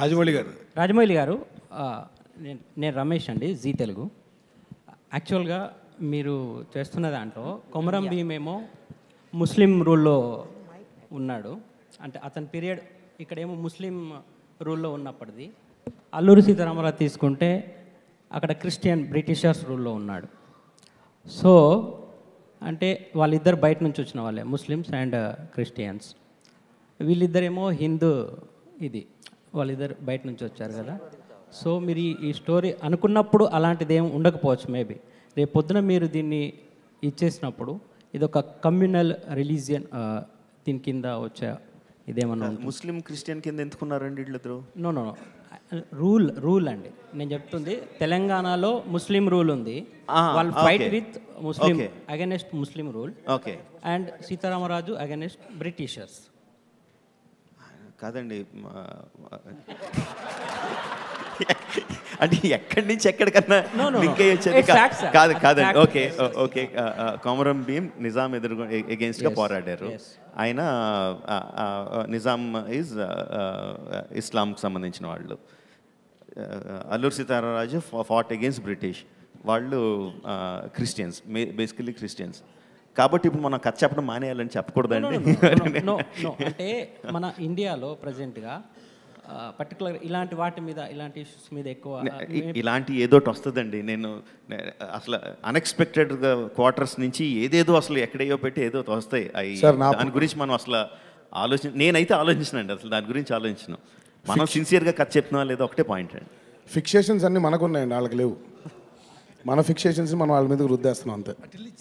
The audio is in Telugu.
రాజమౌళి గారు రాజమౌళి గారు నేను రమేష్ అండి జీ తెలుగు యాక్చువల్గా మీరు చేస్తున్న దాంట్లో కొమరం ఏమో ముస్లిం రూల్లో ఉన్నాడు అంటే అతని పీరియడ్ ఇక్కడేమో ముస్లిం రూల్లో ఉన్నప్పటిది అల్లూరి సీతారామరావు తీసుకుంటే అక్కడ క్రిస్టియన్ బ్రిటిషర్స్ రూల్లో ఉన్నాడు సో అంటే వాళ్ళిద్దరు బయట నుంచి వచ్చిన వాళ్ళే ముస్లిమ్స్ అండ్ క్రిస్టియన్స్ వీళ్ళిద్దరేమో హిందూ ఇది వాళ్ళిద్దరు బయట నుంచి వచ్చారు కదా సో మీరు ఈ స్టోరీ అనుకున్నప్పుడు అలాంటిది ఏమి ఉండకపోవచ్చు మేబీ రేపు పొద్దున మీరు దీన్ని ఇచ్చేసినప్పుడు ఇది ఒక కమ్యూనల్ రిలీజియన్ దీని కింద వచ్చే ఇదేమన్నా ముస్లిం క్రిస్టియన్ కింద ఎందుకున్నారండి వీళ్ళిద్దరు నో నో రూల్ రూల్ అండి నేను చెప్తుంది తెలంగాణలో ముస్లిం రూల్ ఉంది వాళ్ళు fight with Muslim against Muslim rule okay and Sitaramaraju against Britishers కాదండి అంటే ఎక్కడి నుంచి ఎక్కడికన్నా లింక్ అయ్యి కాదు కాదండి ఓకే ఓకే కొమరం భీమ్ నిజాం ఎదురు ఎగెన్స్ట్గా పోరాడారు ఆయన నిజాం ఈజ్ ఇస్లాంకి సంబంధించిన వాళ్ళు Alluri Sitaramaraju fought against British వాళ్ళు క్రిస్టియన్స్ బేసికలీ క్రిస్టియన్స్ కాబట్టి ఇప్పుడు మనం ఖర్చు చెప్పడం మానేయాలని చెప్పకూడదండి అంటే మన ఇండియాలో ప్రజెంట్గా పర్టికులర్ ఇలాంటి వాటి మీద ఇలాంటి ఇష్యూస్ మీద ఎక్కువ ఇలాంటి ఏదోటి వస్తుందండి నేను అసలు అన్ఎక్స్పెక్టెడ్గా క్వార్టర్స్ నుంచి ఏదేదో అసలు ఎక్కడేయో పెట్టి ఏదో వస్తాయి అవి దాని గురించి మనం అసలు ఆలోచన నేనైతే ఆలోచించినండి అసలు దాని గురించి ఆలోచించను మనం సిన్సియర్గా ఖర్చు చెప్తున్నా లేదా ఒకటే పాయింట్ అండి ఫిక్సేషన్స్ మనకు మనకున్నాయండి వాళ్ళకి లేవు మన ఫిక్సేషన్స్ మనం వాళ్ళ మీద వృద్ధేస్తున్నాం అంతే